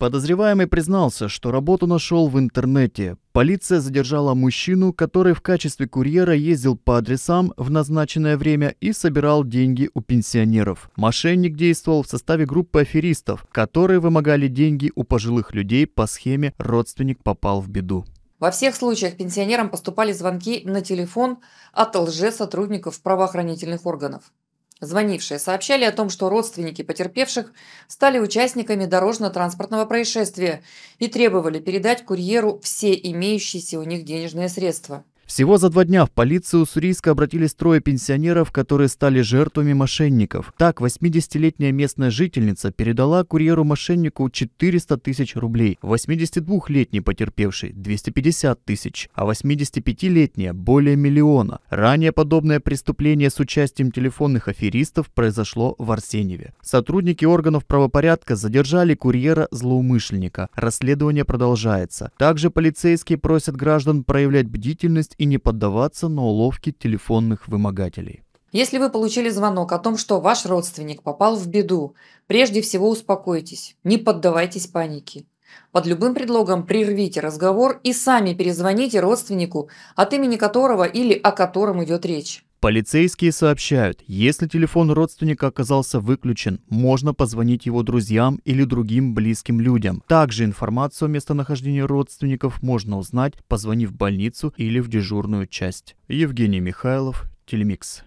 Подозреваемый признался, что работу нашел в интернете. Полиция задержала мужчину, который в качестве курьера ездил по адресам в назначенное время и собирал деньги у пенсионеров. Мошенник действовал в составе группы аферистов, которые вымогали деньги у пожилых людей по схеме «родственник попал в беду». Во всех случаях пенсионерам поступали звонки на телефон от лже-сотрудников правоохранительных органов. Звонившие сообщали о том, что родственники потерпевших стали участниками дорожно-транспортного происшествия и требовали передать курьеру все имеющиеся у них денежные средства. Всего за два дня в полицию Уссурийска обратились трое пенсионеров, которые стали жертвами мошенников. Так, 80-летняя местная жительница передала курьеру-мошеннику 400 тысяч рублей, 82-летний потерпевший – 250 тысяч, а 85-летняя – более миллиона. Ранее подобное преступление с участием телефонных аферистов произошло в Арсеньеве. Сотрудники органов правопорядка задержали курьера-злоумышленника. Расследование продолжается. Также полицейские просят граждан проявлять бдительность и не поддаваться на уловки телефонных вымогателей. Если вы получили звонок о том, что ваш родственник попал в беду, прежде всего успокойтесь, не поддавайтесь панике. Под любым предлогом прервите разговор и сами перезвоните родственнику, от имени которого или о котором идет речь. Полицейские сообщают, если телефон родственника оказался выключен, можно позвонить его друзьям или другим близким людям. Также информацию о местонахождении родственников можно узнать, позвонив в больницу или в дежурную часть. Евгений Михайлов, Телемикс.